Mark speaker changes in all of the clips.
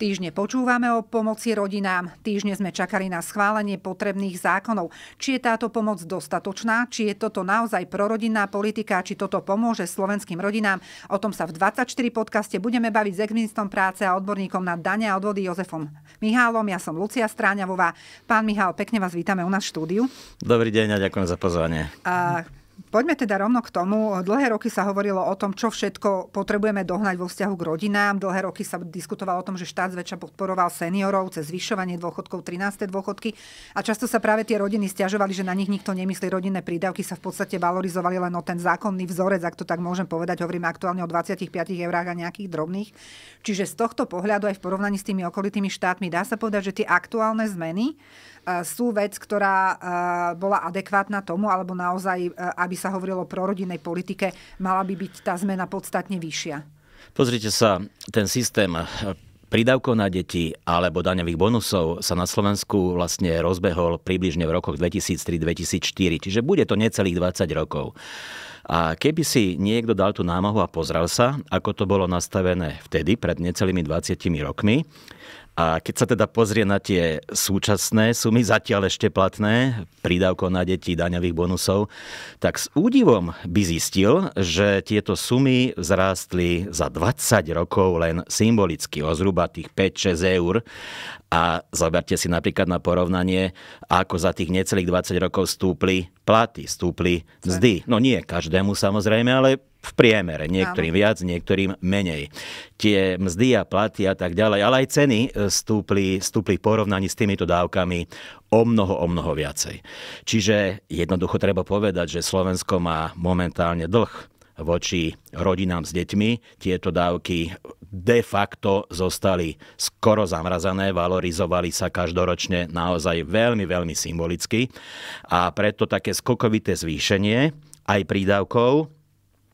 Speaker 1: Týždne počúvame o pomoci rodinám, týždne sme čakali na schválenie potrebných zákonov. Či je táto pomoc dostatočná, či je toto naozaj prorodinná politika, či toto pomôže slovenským rodinám. O tom sa v 24 podcaste budeme baviť s exministom práce a odborníkom na dane a odvody Jozefom Mihálom. Ja som Lucia Stráňavová. Pán Mihál, pekne vás vítame u nás v štúdiu.
Speaker 2: Dobrý deň a ďakujem za pozvanie.
Speaker 1: A Poďme teda rovno k tomu. Dlhé roky sa hovorilo o tom, čo všetko potrebujeme dohnať vo vzťahu k rodinám. Dlhé roky sa diskutovalo o tom, že štát zväčša podporoval seniorov cez zvyšovanie dôchodkov, 13. dôchodky. A často sa práve tie rodiny stiažovali, že na nich nikto nemyslí. Rodinné prídavky sa v podstate valorizovali len o ten zákonný vzorec, ak to tak môžem povedať. Hovoríme aktuálne o 25 eurách a nejakých drobných. Čiže z tohto pohľadu aj v porovnaní s tými okolitými štátmi dá sa povedať, že tie aktuálne zmeny sú vec, ktorá bola adekvátna tomu, alebo naozaj, aby sa hovorilo o prorodinej politike, mala by byť tá zmena podstatne vyššia?
Speaker 2: Pozrite sa, ten systém prídavkov na deti alebo daňových bonusov sa na Slovensku vlastne rozbehol približne v rokoch 2003-2004, čiže bude to necelých 20 rokov. A keby si niekto dal tú námahu a pozrel sa, ako to bolo nastavené vtedy, pred necelými 20 rokmi, a keď sa teda pozrie na tie súčasné sumy, zatiaľ ešte platné, prídavko na deti, daňových bonusov, tak s údivom by zistil, že tieto sumy vzrástli za 20 rokov len symbolicky, o zhruba tých 5-6 eur. A zoberte si napríklad na porovnanie, ako za tých necelých 20 rokov stúpli platy stúpli, mzdy. No nie každému samozrejme, ale v priemere, niektorým viac, niektorým menej. Tie mzdy a platy a tak ďalej, ale aj ceny e, stúpli, stúpli v porovnaní s týmito dávkami o mnoho, o mnoho viacej. Čiže jednoducho treba povedať, že Slovensko má momentálne dlh voči rodinám s deťmi. Tieto dávky de facto zostali skoro zamrazané, valorizovali sa každoročne naozaj veľmi, veľmi symbolicky a preto také skokovité zvýšenie aj prídavkov,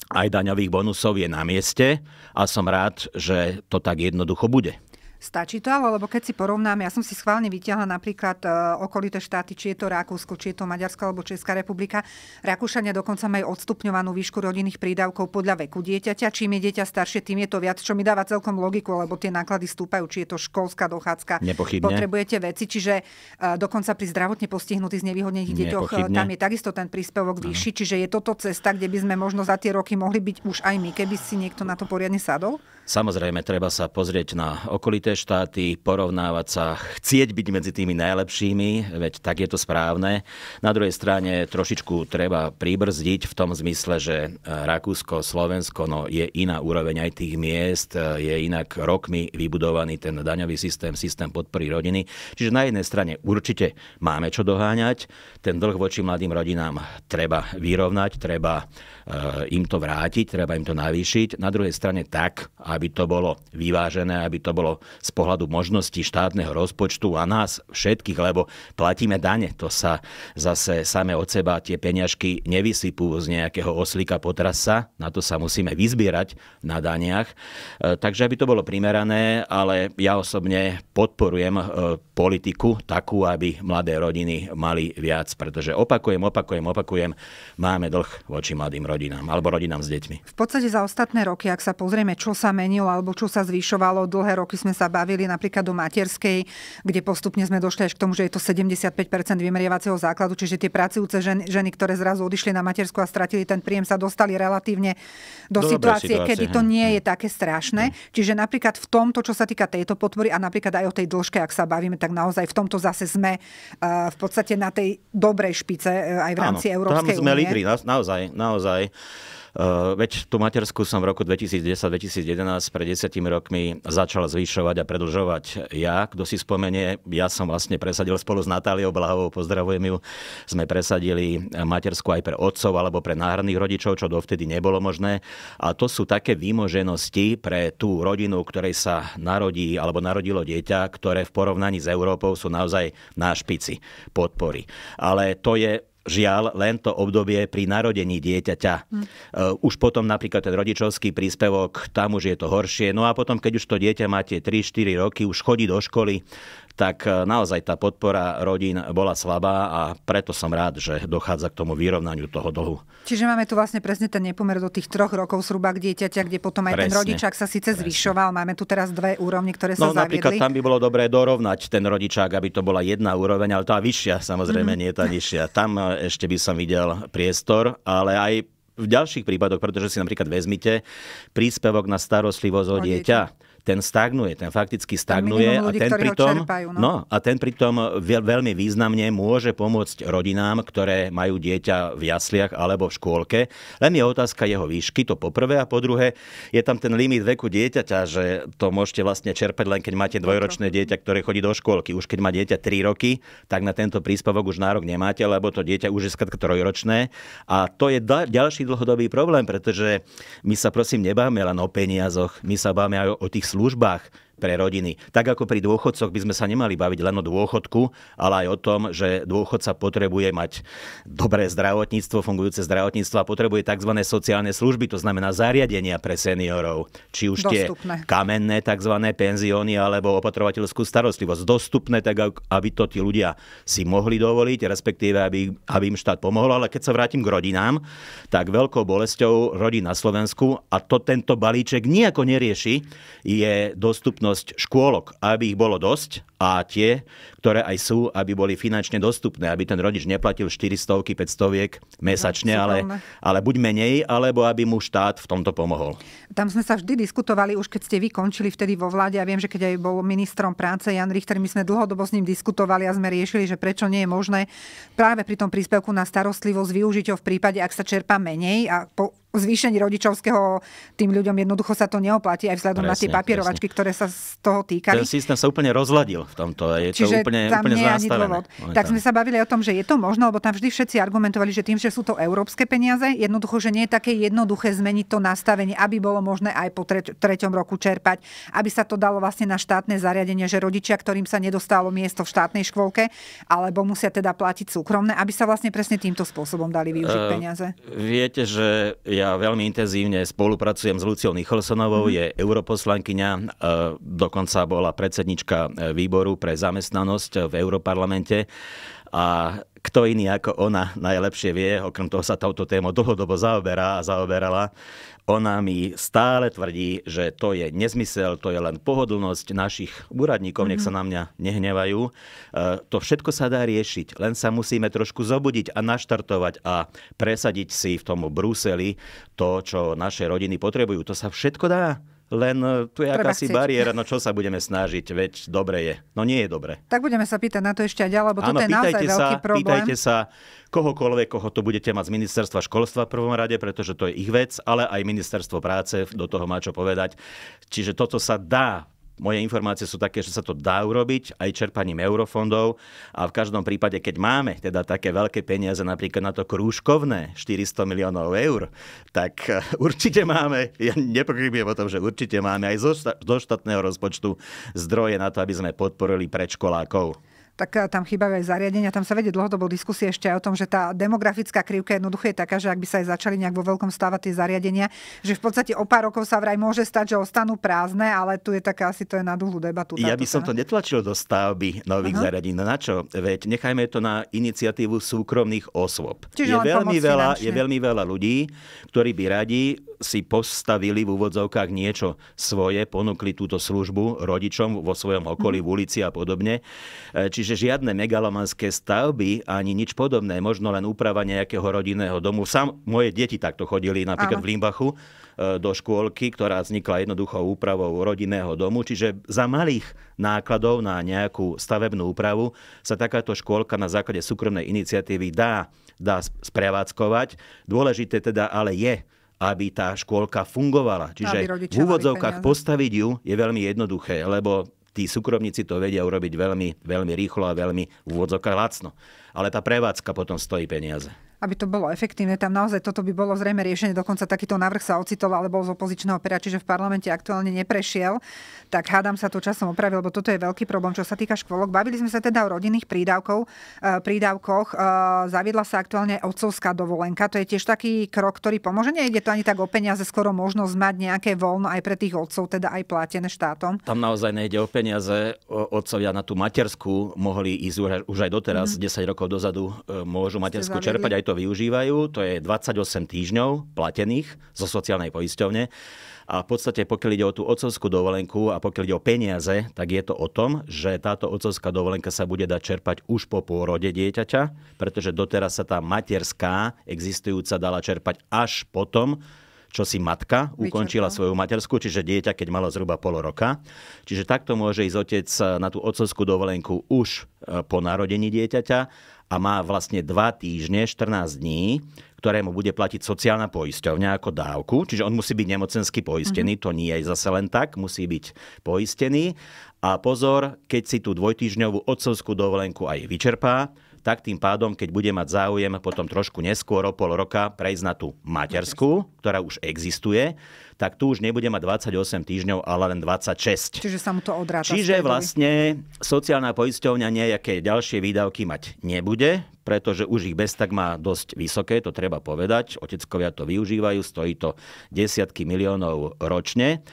Speaker 2: aj daňových bonusov je na mieste a som rád, že to tak jednoducho bude.
Speaker 1: Stačí to, alebo keď si porovnám, ja som si schválne vyťahla napríklad e, okolité štáty, či je to Rakúsko, či je to Maďarska alebo Česká republika. Rakúšania dokonca majú odstupňovanú výšku rodinných prídavkov podľa veku dieťaťa. Čím je dieťa staršie, tým je to viac, čo mi dáva celkom logiku, lebo tie náklady stúpajú, či je to školská dochádzka. Nepochybne. Potrebujete veci, čiže e, dokonca pri zdravotne postihnutých nevýhodnených deťoch e, tam je takisto ten príspevok vyšší, čiže je toto cesta, kde by sme možno za tie roky mohli byť už aj my, keby si niekto na to poriadne sadol?
Speaker 2: Samozrejme, treba sa pozrieť na okolité štáty, porovnávať sa, chcieť byť medzi tými najlepšími, veď tak je to správne. Na druhej strane trošičku treba pribrzdiť v tom zmysle, že Rakúsko, Slovensko no, je iná úroveň aj tých miest, je inak rokmi vybudovaný ten daňový systém, systém podpory rodiny. Čiže na jednej strane určite máme čo doháňať, ten dlh voči mladým rodinám treba vyrovnať, treba Eh, im to vrátiť, treba im to navýšiť. Na druhej strane tak, aby to bolo vyvážené, aby to bolo z pohľadu možností štátneho rozpočtu a nás všetkých, lebo platíme dane. To sa zase same od seba tie peňažky nevysypú z nejakého oslika potrasa. Na to sa musíme vyzbierať na daniach. Eh, takže aby to bolo primerané, ale ja osobne podporujem eh, politiku takú, aby mladé rodiny mali viac, pretože opakujem, opakujem, opakujem, máme dlh voči mladým rodinám rodinám alebo rodinám s deťmi. V
Speaker 1: podstate za ostatné roky, ak sa pozrieme, čo sa menilo alebo čo sa zvyšovalo, dlhé roky sme sa bavili napríklad do materskej, kde postupne sme došli až k tomu, že je to 75 vymeriavacieho základu, čiže tie pracujúce ženy, ženy, ktoré zrazu odišli na matersku a stratili ten príjem, sa dostali relatívne do, do situácie, situácie, kedy to hm, nie hm. je také strašné. Hm. Čiže napríklad v tomto, čo sa týka tejto podpory a napríklad aj o tej dĺžke, ak sa bavíme, tak naozaj v tomto zase sme uh, v podstate na tej dobrej špice uh, aj v rámci Áno, Európskej únie. Tam sme lídri,
Speaker 2: naozaj, naozaj ďalej. Eh, veď tú matersku som v roku 2010-2011 pred desiatimi rokmi začal zvyšovať a predlžovať ja. Kto si spomenie, ja som vlastne presadil spolu s Natáliou Blahovou, pozdravujem ju, sme presadili matersku aj pre otcov alebo pre náhradných rodičov, čo dovtedy nebolo možné. A to sú také výmoženosti pre tú rodinu, ktorej sa narodí alebo narodilo dieťa, ktoré v porovnaní s Európou sú naozaj na špici podpory. Ale to je žiaľ len to obdobie pri narodení dieťaťa. Hm. Eh, už potom napríklad ten rodičovský príspevok, tam už je to horšie. No a potom, keď už to dieťa máte 3-4 roky, už chodí do školy, tak e, naozaj tá podpora rodín bola slabá a preto som rád, že dochádza k tomu vyrovnaniu toho dlhu.
Speaker 1: Čiže máme tu vlastne presne ten nepomer do tých troch rokov zhruba k dieťaťa, kde potom aj presne, ten rodičák sa síce presne. zvyšoval, máme tu teraz dve úrovne, ktoré sa no, zaviedli. napríklad tam
Speaker 2: by bolo dobré dorovnať ten rodičák, aby to bola jedna úroveň, ale tá vyššia samozrejme mm. nie je tá nižšia. Tam e, ešte by som videl priestor, ale aj v ďalších prípadoch, pretože si napríklad vezmite príspevok na starostlivosť o, o dieťa. dieťa ten stagnuje, ten fakticky stagnuje ten ľudí, a ten pritom, čerpajú, no. no. a ten pritom veľmi významne môže pomôcť rodinám, ktoré majú dieťa v jasliach alebo v škôlke. Len je otázka jeho výšky, to poprvé a po druhé, je tam ten limit veku dieťaťa, že to môžete vlastne čerpať len keď máte dvojročné dieťa, ktoré chodí do škôlky. Už keď má dieťa 3 roky, tak na tento príspevok už nárok nemáte, lebo to dieťa už je skratka trojročné a to je ďalší dlhodobý problém, pretože my sa prosím nebáme len o peniazoch, my sa báme aj o tých Службах pre rodiny. Tak ako pri dôchodcoch by sme sa nemali baviť len o dôchodku, ale aj o tom, že dôchodca potrebuje mať dobré zdravotníctvo, fungujúce zdravotníctvo a potrebuje tzv. sociálne služby, to znamená zariadenia pre seniorov. Či už dostupné. tie kamenné tzv. penzióny alebo opatrovateľskú starostlivosť. Dostupné tak, aby to tí ľudia si mohli dovoliť, respektíve aby, aby im štát pomohol. Ale keď sa vrátim k rodinám, tak veľkou bolesťou rodín na Slovensku a to tento balíček nejako nerieši, je dostupnosť dostupnosť škôlok, aby ich bolo dosť, a tie, ktoré aj sú, aby boli finančne dostupné, aby ten rodič neplatil 400 500 mesačne, no, ale, ale buď menej, alebo aby mu štát v tomto pomohol.
Speaker 1: Tam sme sa vždy diskutovali, už keď ste vykončili vtedy vo vláde, a viem, že keď aj bol ministrom práce Jan Richter, my sme dlhodobo s ním diskutovali a sme riešili, že prečo nie je možné práve pri tom príspevku na starostlivosť využiť ho v prípade, ak sa čerpa menej a po zvýšení rodičovského tým ľuďom jednoducho sa to neoplatí aj vzhľadom presne, na tie papierovačky, presne. ktoré sa z toho týkajú. Ten systém
Speaker 2: sa úplne rozladil v tomto. Je Čiže to úplne, tam úplne nie je ani dôvod. Tak sme
Speaker 1: sa bavili o tom, že je to možno, lebo tam vždy všetci argumentovali, že tým, že sú to európske peniaze, jednoducho, že nie je také jednoduché zmeniť to nastavenie, aby bolo možné aj po treť, treťom roku čerpať, aby sa to dalo vlastne na štátne zariadenie, že rodičia, ktorým sa nedostalo miesto v štátnej škôlke, alebo musia teda platiť súkromné, aby sa vlastne presne týmto spôsobom dali využiť uh, peniaze.
Speaker 2: Viete, že ja veľmi intenzívne spolupracujem s Luciou Nicholsonovou, mm. je europoslankyňa, e, dokonca bola predsednička e, výboru výboru pre zamestnanosť v Europarlamente. A kto iný ako ona najlepšie vie, okrem toho sa touto tému dlhodobo zaoberá a zaoberala, ona mi stále tvrdí, že to je nezmysel, to je len pohodlnosť našich úradníkov, nech sa mhm. na mňa nehnevajú. E, to všetko sa dá riešiť, len sa musíme trošku zobudiť a naštartovať a presadiť si v tom Bruseli to, čo naše rodiny potrebujú. To sa všetko dá. Len e, tu je Treba akási chcieť. bariéra, no čo sa budeme snažiť, veď dobre je. No nie je dobre.
Speaker 1: Tak budeme sa pýtať na to ešte aj ďalej, lebo toto je naozaj sa, veľký problém. Pýtajte
Speaker 2: sa kohokoľvek, koho to budete mať z ministerstva školstva v prvom rade, pretože to je ich vec, ale aj ministerstvo práce do toho má čo povedať. Čiže toto sa dá moje informácie sú také, že sa to dá urobiť aj čerpaním eurofondov a v každom prípade, keď máme teda také veľké peniaze napríklad na to krúžkovné 400 miliónov eur, tak eh, určite máme, ja nepochybujem o tom, že určite máme aj zo, zo štátneho rozpočtu zdroje na to, aby sme podporili predškolákov
Speaker 1: tak eh, tam chýbajú aj zariadenia. Tam sa vedie dlhodobo diskusie ešte aj o tom, že tá demografická krivka jednoducho je taká, že ak by sa aj začali nejak vo veľkom stávať tie zariadenia, že v podstate o pár rokov sa vraj môže stať, že ostanú prázdne, ale tu je taká asi to je na dlhú debatu. Ja by som to
Speaker 2: netlačil do stavby nových uh-huh. zariadení. No na čo? Veď nechajme to na iniciatívu súkromných osôb. Čiže je veľmi, veľa, je veľmi veľa ľudí, ktorí by radi si postavili v úvodzovkách niečo svoje, ponúkli túto službu rodičom vo svojom okolí, v mhm. ulici a podobne. E, čiže žiadne megalomanské stavby ani nič podobné, možno len úprava nejakého rodinného domu. Sam moje deti takto chodili napríklad Aha. v Limbachu e, do škôlky, ktorá vznikla jednoduchou úpravou rodinného domu. Čiže za malých nákladov na nejakú stavebnú úpravu sa takáto škôlka na základe súkromnej iniciatívy dá, dá sprevádzkovať. Dôležité teda ale je, aby tá škôlka fungovala. Čiže v úvodzovkách postaviť ju je veľmi jednoduché, lebo tí súkromníci to vedia urobiť veľmi, veľmi rýchlo a veľmi v úvodzovkách lacno. Ale tá prevádzka potom stojí peniaze
Speaker 1: aby to bolo efektívne. Tam naozaj toto by bolo zrejme riešenie. Dokonca takýto návrh sa ocitol, alebo z opozičného pera, čiže v parlamente aktuálne neprešiel. Tak hádam sa to časom opravil, lebo toto je veľký problém, čo sa týka škôlok. Bavili sme sa teda o rodinných prídavkov, e, prídavkoch. E, zaviedla sa aktuálne otcovská dovolenka. To je tiež taký krok, ktorý pomôže. Nejde to ani tak o peniaze, skoro možnosť mať nejaké voľno aj pre tých otcov, teda aj platené štátom.
Speaker 2: Tam naozaj nejde o peniaze. Otcovia na tú materskú mohli ísť už aj doteraz, mm. 10 rokov dozadu e, môžu materskú čerpať aj to využívajú, to je 28 týždňov platených zo sociálnej poisťovne. A v podstate, pokiaľ ide o tú otcovskú dovolenku a pokiaľ ide o peniaze, tak je to o tom, že táto otcovská dovolenka sa bude dať čerpať už po pôrode dieťaťa, pretože doteraz sa tá materská existujúca dala čerpať až potom, čo si matka ukončila Vyčerpa. svoju materskú, čiže dieťa, keď malo zhruba pol roka. Čiže takto môže ísť otec na tú otcovskú dovolenku už e, po narodení dieťaťa a má vlastne 2 týždne, 14 dní, ktorému bude platiť sociálna poisťovňa ako dávku, čiže on musí byť nemocensky poistený, uh-huh. to nie je zase len tak, musí byť poistený. A pozor, keď si tú dvojtýždňovú otcovskú dovolenku aj vyčerpá, tak tým pádom, keď bude mať záujem potom trošku neskôr, o pol roka, prejsť na tú materskú, ktorá už existuje, tak tu už nebude mať 28 týždňov, ale len 26.
Speaker 1: Čiže sa mu to odráta. Čiže vlastne
Speaker 2: sociálna poisťovňa nejaké ďalšie výdavky mať nebude, pretože už ich bez tak má dosť vysoké, to treba povedať. Oteckovia to využívajú, stojí to desiatky miliónov ročne.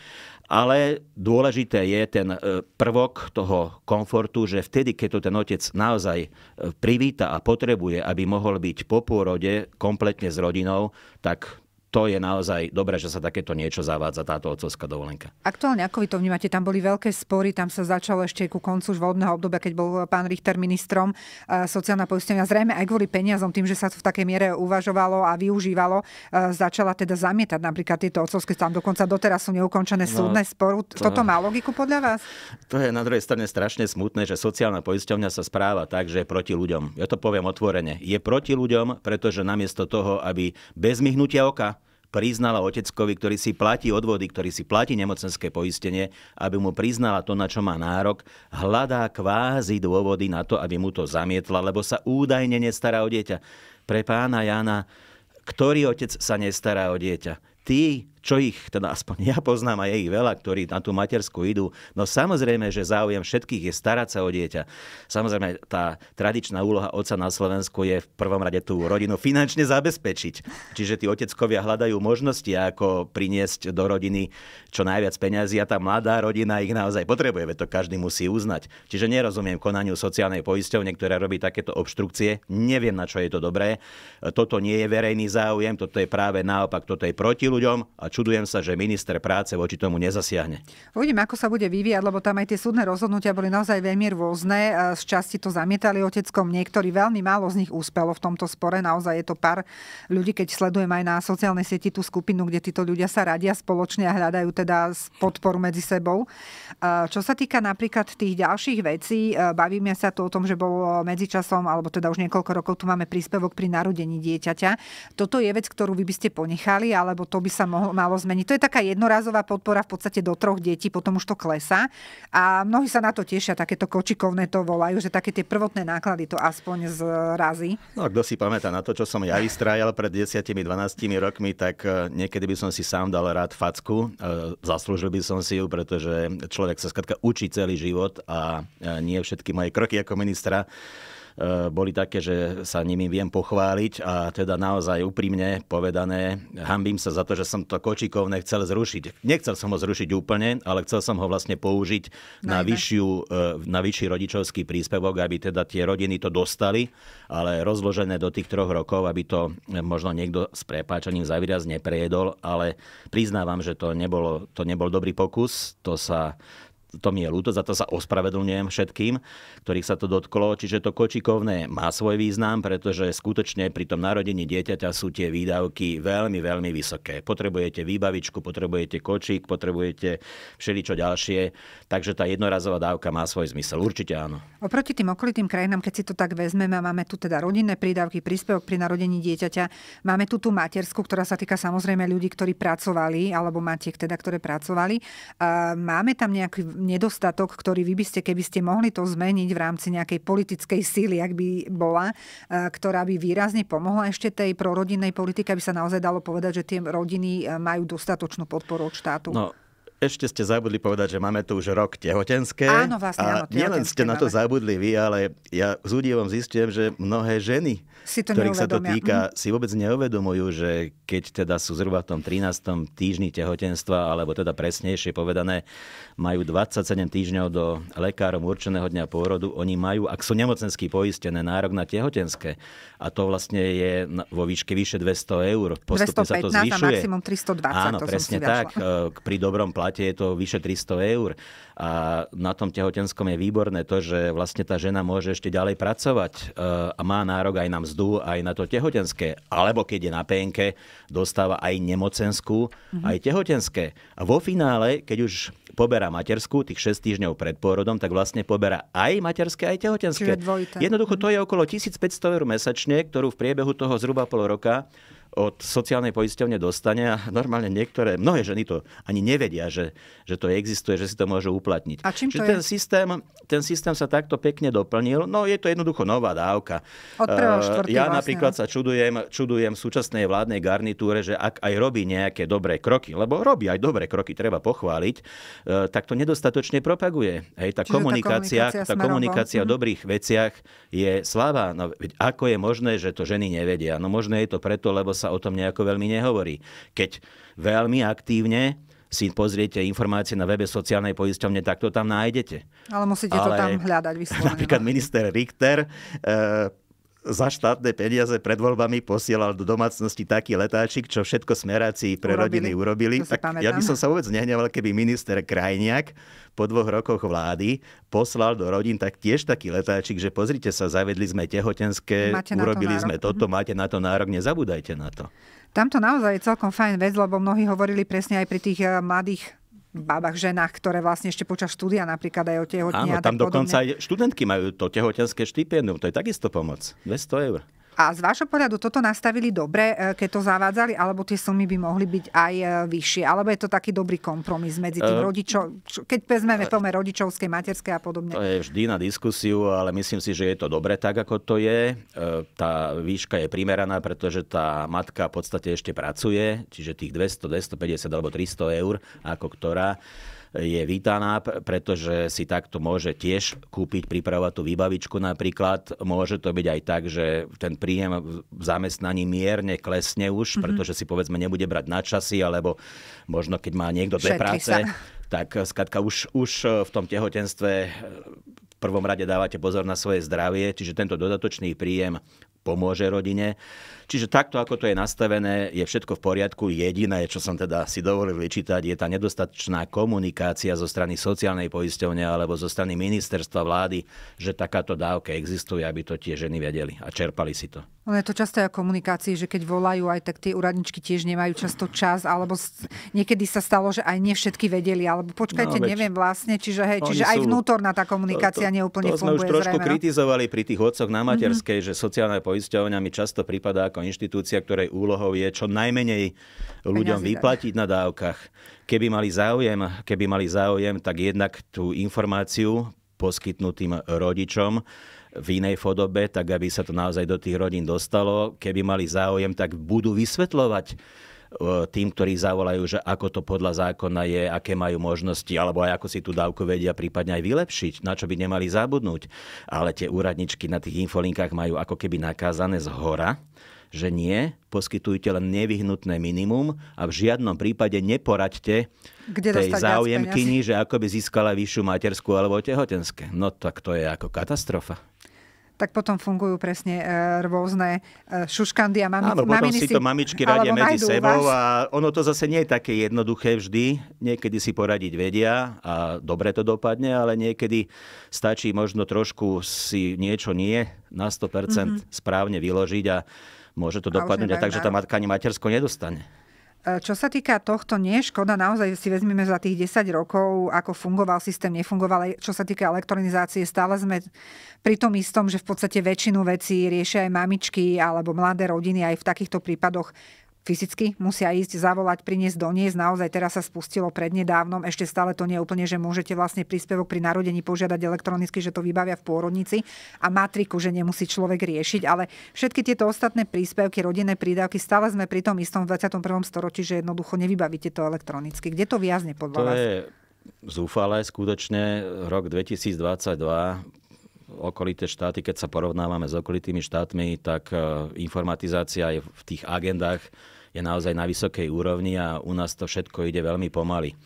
Speaker 2: Ale dôležité je ten e, prvok toho komfortu, že vtedy, keď to ten otec naozaj e, privíta a potrebuje, aby mohol byť po pôrode kompletne s rodinou, tak to je naozaj dobré, že sa takéto niečo zavádza, táto otcovská dovolenka.
Speaker 1: Aktuálne, ako vy to vnímate, tam boli veľké spory, tam sa začalo ešte ku koncu už voľbného obdobia, keď bol pán Richter ministrom e, sociálna poistenia. Zrejme aj kvôli peniazom, tým, že sa to v takej miere uvažovalo a využívalo, e, začala teda zamietať napríklad tieto otcovské, tam dokonca doteraz sú neukončené no, súdne spory. To... Toto má logiku podľa vás?
Speaker 2: To je na druhej strane strašne smutné, že sociálna poisťovňa sa správa tak, že je proti ľuďom. Ja to poviem otvorene. Je proti ľuďom, pretože namiesto toho, aby bez myhnutia oka priznala oteckovi, ktorý si platí odvody, ktorý si platí nemocenské poistenie, aby mu priznala to, na čo má nárok, hľadá kvázi dôvody na to, aby mu to zamietla, lebo sa údajne nestará o dieťa. Pre pána Jana, ktorý otec sa nestará o dieťa? Ty, čo ich teda aspoň ja poznám a je ich veľa, ktorí na tú matersku idú. No samozrejme, že záujem všetkých je starať sa o dieťa. Samozrejme, tá tradičná úloha otca na Slovensku je v prvom rade tú rodinu finančne zabezpečiť. Čiže tí oteckovia hľadajú možnosti, ako priniesť do rodiny čo najviac peňazí a tá mladá rodina ich naozaj potrebuje, veď to každý musí uznať. Čiže nerozumiem konaniu sociálnej poisťovne, ktorá robí takéto obštrukcie. Neviem, na čo je to dobré. Toto nie je verejný záujem, toto je práve naopak, toto je proti ľuďom a čudujem sa, že minister práce voči tomu nezasiahne.
Speaker 1: Uvidím, ako sa bude vyvíjať, lebo tam aj tie súdne rozhodnutia boli naozaj veľmi rôzne. Z časti to zamietali oteckom niektorí, veľmi málo z nich úspelo v tomto spore. Naozaj je to pár ľudí, keď sledujem aj na sociálnej sieti tú skupinu, kde títo ľudia sa radia spoločne a hľadajú teda podporu medzi sebou. Čo sa týka napríklad tých ďalších vecí, e, bavíme sa tu o tom, že bol medzičasom, alebo teda už niekoľko rokov tu máme príspevok pri narodení dieťaťa. Toto je vec, ktorú vy by ste ponechali, alebo to by sa mohlo, málo zmeniť. To je taká jednorazová podpora v podstate do troch detí, potom už to klesá. A mnohí sa na to tešia, takéto kočikovné to volajú, že také tie prvotné náklady to aspoň zrazí.
Speaker 2: No kto si pamätá na to, čo som ja vystrajal pred 10-12 rokmi, tak eh, niekedy by som si sám dal rád facku. Eh, zaslúžil by som si ju, pretože človek sa skratka učí celý život a eh, nie všetky moje kroky ako ministra Eh, boli také, že sa nimi viem pochváliť a teda naozaj úprimne povedané, hambím sa za to, že som to kočikovné chcel zrušiť. Nechcel som ho zrušiť úplne, ale chcel som ho vlastne použiť
Speaker 1: na, vyššiu,
Speaker 2: eh, na vyšší rodičovský príspevok, aby teda tie rodiny to dostali, ale rozložené do tých troch rokov, aby to eh, možno niekto s prepáčaním za neprejedol, ale priznávam, že to, nebolo, to nebol dobrý pokus, to sa to mi je ľúto, za to sa ospravedlňujem všetkým, ktorých sa to dotklo. Čiže to kočikovné má svoj význam, pretože skutočne pri tom narodení dieťaťa sú tie výdavky veľmi, veľmi vysoké. Potrebujete výbavičku, potrebujete kočík, potrebujete všeličo ďalšie, takže tá jednorazová dávka má svoj zmysel. Určite áno.
Speaker 1: Oproti tým okolitým krajinám, keď si to tak vezmeme, máme tu teda rodinné prídavky, príspevok pri narodení dieťaťa, máme tu tú matersku, ktorá sa týka samozrejme ľudí, ktorí pracovali, alebo matiek teda, ktoré pracovali. Máme tam nejaký, nedostatok, ktorý vy by ste, keby ste mohli to zmeniť v rámci nejakej politickej síly, ak by bola, e, ktorá by výrazne pomohla ešte tej prorodinnej politike, aby sa naozaj dalo povedať, že tie rodiny e, majú dostatočnú podporu od štátu? No,
Speaker 2: ešte ste zabudli povedať, že máme tu už rok tehotenské. Áno, vlastne, a áno, nielen ste na to máme. zabudli vy, ale ja s údivom zistím, že mnohé ženy, si to ktorých neuvedomia. sa to týka, mm. si vôbec neuvedomujú, že keď teda sú zhruba v tom 13. týždni tehotenstva, alebo teda presnejšie povedané, majú 27 týždňov do lekárom určeného dňa pôrodu, oni majú, ak sú nemocenský poistené, nárok na tehotenské. A to vlastne je vo výške vyše 200 eur. Postupne 215 sa to zvyšuje. maximum
Speaker 1: 320. Áno, to presne tak.
Speaker 2: E, pri dobrom plate podstate je to vyše 300 eur. A na tom tehotenskom je výborné to, že vlastne tá žena môže ešte ďalej pracovať e, a má nárok aj na mzdu, aj na to tehotenské. Alebo keď je na PNK, dostáva aj nemocenskú, mm-hmm. aj tehotenské. A vo finále, keď už poberá materskú tých 6 týždňov pred pôrodom, tak vlastne poberá aj materské, aj tehotenské. Jednoducho to je mhm. okolo 1500 eur mesačne, ktorú v priebehu toho zhruba pol roka od sociálnej poisťovne dostane a normálne niektoré, mnohé ženy to ani nevedia, že, že to existuje, že si to môžu uplatniť. A čím Čiže to ten, je? Systém, ten systém sa takto pekne doplnil. No je to jednoducho nová dávka. Od eh, ja vlastne, napríklad ne? No. sa čudujem, čudujem súčasnej vládnej garnitúre, že ak aj robí nejaké dobré kroky, lebo robí aj dobré kroky, treba pochváliť, eh, tak to nedostatočne propaguje. Hej, tá komunikácia, tá komunikácia, tá komunikácia o mhm. dobrých veciach je sláva. No, ako je možné, že to ženy nevedia? No možné je to preto, lebo sa o tom nejako veľmi nehovorí. Keď veľmi aktívne si pozriete informácie na webe sociálnej poisťovne, tak to tam nájdete.
Speaker 1: Ale musíte Ale to tam hľadať vyslovene.
Speaker 2: Napríklad minister Richter eh, za štátne peniaze pred voľbami posielal do domácnosti taký letáčik, čo všetko smeráci pre urobili. rodiny urobili. tak ja by som sa vôbec nehneval, keby minister Krajniak po dvoch rokoch vlády poslal do rodín tak tiež taký letáčik, že pozrite sa, zavedli sme tehotenské, máte urobili to sme toto, mhm. máte na to nárok, nezabúdajte na to.
Speaker 1: Tamto naozaj je celkom fajn vec, lebo mnohí hovorili presne aj pri tých eh, mladých babách, ženách, ktoré vlastne ešte počas štúdia napríklad aj otehotnia. Áno, tam dokonca
Speaker 2: aj študentky majú to tehotenské štipendium, to je takisto pomoc, 200 eur.
Speaker 1: A z vášho pohľadu toto nastavili dobre, e, keď to zavádzali, alebo tie sumy by mohli byť aj e, vyššie? Alebo je to taký dobrý kompromis medzi tým e, rodičov, keď vezmeme tome rodičovskej, materskej a podobne? To
Speaker 2: je vždy na diskusiu, ale myslím si, že je to dobre tak, ako to je. Tá výška je primeraná, pretože tá matka v podstate ešte pracuje, čiže tých 200, 250 alebo 300 eur, ako ktorá je vítaná, pretože si takto môže tiež kúpiť, pripravovať tú výbavičku napríklad. Môže to byť aj tak, že ten príjem v zamestnaní mierne klesne už, mm-hmm. pretože si povedzme nebude brať na časy, alebo možno keď má niekto dve práce, sa. tak eh, skladka už, už eh, v tom tehotenstve eh, v prvom rade dávate pozor na svoje zdravie, čiže tento dodatočný príjem pomôže rodine. Čiže takto, ako to je nastavené, je všetko v poriadku. Jediné, čo som teda si dovolil vyčítať, je tá nedostatočná komunikácia zo strany sociálnej poisťovne alebo zo strany ministerstva vlády, že takáto dávka existuje, aby to tie ženy vedeli a čerpali si to.
Speaker 1: No je to aj o komunikácii, že keď volajú aj tak tie úradničky tiež nemajú často čas, alebo niekedy sa stalo, že aj nie všetky vedeli, alebo počkajte, no, neviem vlastne, čiže, hej, čiže sú... aj vnútorná tá komunikácia to, neúplne to funguje. To sme už trošku zrejme. No.
Speaker 2: kritizovali pri tých odcoch na mhm. materskej, mm-hmm. že sociálne poisťovňa mi často prípada ako inštitúcia, ktorej úlohou je čo najmenej ľuďom Peňazí, vyplatiť na dávkach. Keby mali záujem, keby mali záujem, tak jednak tú informáciu poskytnutým rodičom v inej podobe, tak aby sa to naozaj do tých rodín dostalo. Keby mali záujem, tak budú vysvetľovať e, tým, ktorí zavolajú, že ako to podľa zákona je, aké majú možnosti, alebo aj ako si tú dávku vedia prípadne aj vylepšiť, na čo by nemali zabudnúť. Ale tie úradničky na tých infolinkách majú ako keby nakázané z hora, že nie, poskytujte len nevyhnutné minimum a v žiadnom prípade neporaďte Kde tej záujemkyni, že ako by získala vyššiu materskú alebo tehotenské. No tak to je ako katastrofa
Speaker 1: tak potom fungujú presne e, rôzne e, šuškandy a mami, Áno, potom si to mamičky radia medzi sebou
Speaker 2: vás. a ono to zase nie je také jednoduché vždy. Niekedy si poradiť vedia a dobre to dopadne, ale niekedy stačí možno trošku si niečo nie na 100% mm-hmm. správne vyložiť a môže to dopadnúť a tak, že tá matka ani matersko nedostane.
Speaker 1: E, čo sa týka tohto, nie je škoda, naozaj si vezmeme za tých 10 rokov, ako fungoval systém, nefungoval. Čo sa týka elektronizácie, stále sme pri tom istom, že v podstate väčšinu vecí riešia aj mamičky alebo mladé rodiny aj v takýchto prípadoch fyzicky musia ísť, zavolať, priniesť, doniesť. Naozaj teraz sa spustilo prednedávnom, ešte stále to nie je úplne, že môžete vlastne príspevok pri narodení požiadať elektronicky, že to vybavia v pôrodnici a matriku, že nemusí človek riešiť, ale všetky tieto ostatné príspevky, rodinné prídavky, stále sme pri tom istom v 21. storočí, že jednoducho nevybavíte to elektronicky. Kde to viazne podľa to vás? Je
Speaker 2: zúfale skutočne rok 2022 okolité štáty, keď sa porovnávame s okolitými štátmi, tak e, informatizácia je v tých agendách je naozaj na vysokej úrovni a u nás to všetko ide veľmi pomaly.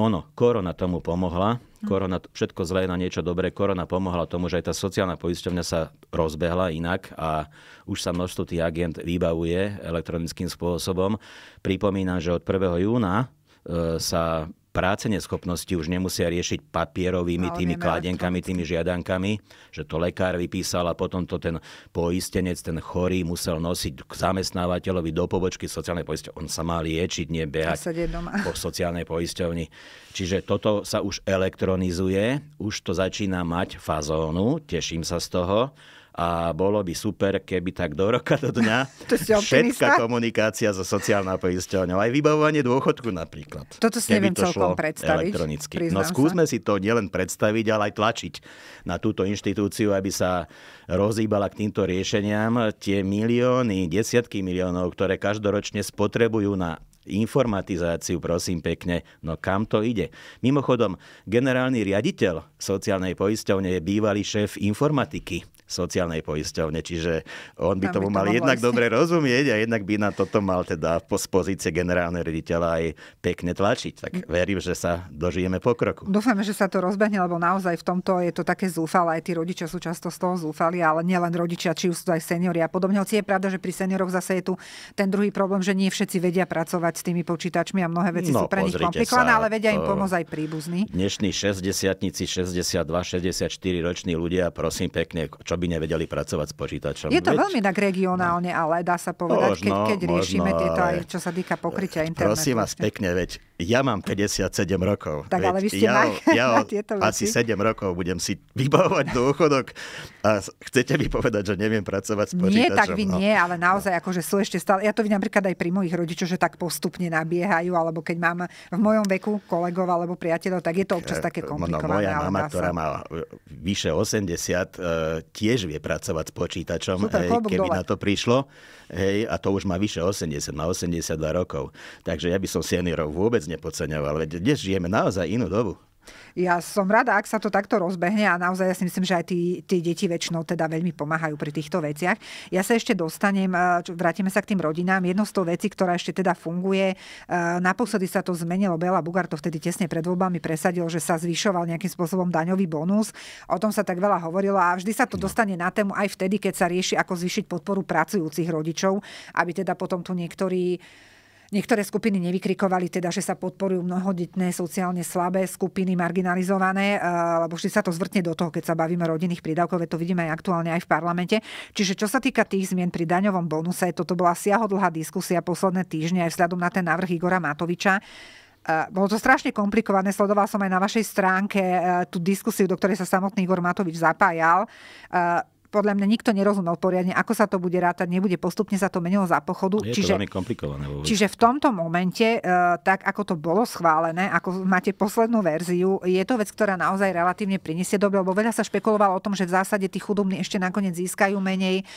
Speaker 2: Ono, korona tomu pomohla, hm. korona, všetko zlé na niečo dobré, korona pomohla tomu, že aj tá sociálna poisťovňa sa rozbehla inak a už sa množstvo tých agent vybavuje elektronickým spôsobom. Pripomínam, že od 1. júna e, sa práce neschopnosti už nemusia riešiť papierovými no, tými kladenkami, tými žiadankami, že to lekár vypísal a potom to ten poistenec, ten chorý musel nosiť k zamestnávateľovi do pobočky sociálnej poisťovne. On sa má liečiť, nie behať po sociálnej poisťovni. Čiže toto sa už elektronizuje, už to začína mať fazónu, teším sa z toho a bolo by super, keby tak do roka do dňa
Speaker 1: to všetká
Speaker 2: komunikácia so sociálnou poisťovňou, aj vybavovanie dôchodku napríklad. Toto si neviem to celkom predstaviť. Elektronicky. No skúsme sa. si to nielen predstaviť, ale aj tlačiť na túto inštitúciu, aby sa rozýbala k týmto riešeniam. Tie milióny, desiatky miliónov, ktoré každoročne spotrebujú na informatizáciu, prosím pekne, no kam to ide? Mimochodom, generálny riaditeľ sociálnej poisťovne je bývalý šéf informatiky sociálnej poisťovne. Čiže on by tomu mal jednak ísť. dobre rozumieť a jednak by na toto mal teda z pozície generálneho riaditeľa aj pekne tlačiť. Tak mm. verím, že sa dožijeme pokroku.
Speaker 1: Dúfame, že sa to rozbehne, lebo naozaj v tomto je to také zúfale. Aj tí rodičia sú často z toho zúfali, ale nielen rodičia, či už sú to aj seniori a podobne. Hoci je pravda, že pri senioroch zase je tu ten druhý problém, že nie všetci vedia pracovať s tými počítačmi a mnohé veci no, sú pre nich komplikované, ale vedia im pomôcť aj príbuzní.
Speaker 2: Dnešní 60 60 62 64 roční ľudia, prosím pekne, čo by by nevedeli pracovať s počítačom. Je to Veď...
Speaker 1: veľmi tak regionálne, no. ale dá sa povedať, možno, keď, keď možno, riešime tieto aj, čo sa týka pokrytia eh, internetu. Prosím
Speaker 2: vás vlastne. pekne, veď ja mám 57 rokov. Tak veď ale vy ste ja, na, ja na tieto veci. asi 7 rokov budem si vybavovať dôchodok a chcete mi povedať, že neviem pracovať s počítačom. Nie, tak vy no. nie,
Speaker 1: ale naozaj, akože sú ešte stále, ja to vidím napríklad aj pri mojich rodičoch, že tak postupne nabiehajú, alebo keď mám v mojom veku kolegov alebo priateľov, tak je to občas eh, také komplikované. No, moja mama, ktorá má
Speaker 2: eh, vyše 80, tie tiež vie pracovať s počítačom, Super, hej, keby dole. na to prišlo. Hej, a to už má vyše 80, má 82 rokov. Takže ja by som seniorov vôbec nepodceňoval. Veď dnes žijeme naozaj inú dobu.
Speaker 1: Ja som rada, ak sa to takto rozbehne a naozaj ja si myslím, že aj tí, tí deti väčšinou teda veľmi pomáhajú pri týchto veciach. Ja sa ešte dostanem, eh, vrátime sa k tým rodinám. Jedno z toho vecí, ktorá ešte teda funguje, eh, naposledy sa to zmenilo. Bela Bugar to vtedy tesne pred voľbami presadil, že sa zvyšoval nejakým spôsobom daňový bonus. O tom sa tak veľa hovorilo a vždy sa to no. dostane na tému aj vtedy, keď sa rieši, ako zvýšiť podporu pracujúcich rodičov, aby teda potom tu niektorí Niektoré skupiny nevykrikovali teda, že sa podporujú mnohodetné, sociálne slabé skupiny, marginalizované, eh, lebo vždy sa to zvrtne do toho, keď sa bavíme o rodinných prídavkov, to vidíme aj aktuálne aj v parlamente. Čiže čo sa týka tých zmien pri daňovom bonuse, toto bola siahodlhá diskusia posledné týždne aj vzhľadom na ten návrh Igora Matoviča. Eh, bolo to strašne komplikované, sledoval som aj na vašej stránke eh, tú diskusiu, do ktorej sa samotný Igor Matovič zapájal podľa mňa nikto nerozumel poriadne, ako sa to bude rátať, nebude postupne sa to menilo za pochodu. Je čiže, to veľmi
Speaker 2: komplikované. Vôbec. Čiže
Speaker 1: v tomto momente, e, tak ako to bolo schválené, ako máte poslednú verziu, je to vec, ktorá naozaj relatívne priniesie dobre, lebo veľa sa špekulovalo o tom, že v zásade tí chudobní ešte nakoniec získajú menej.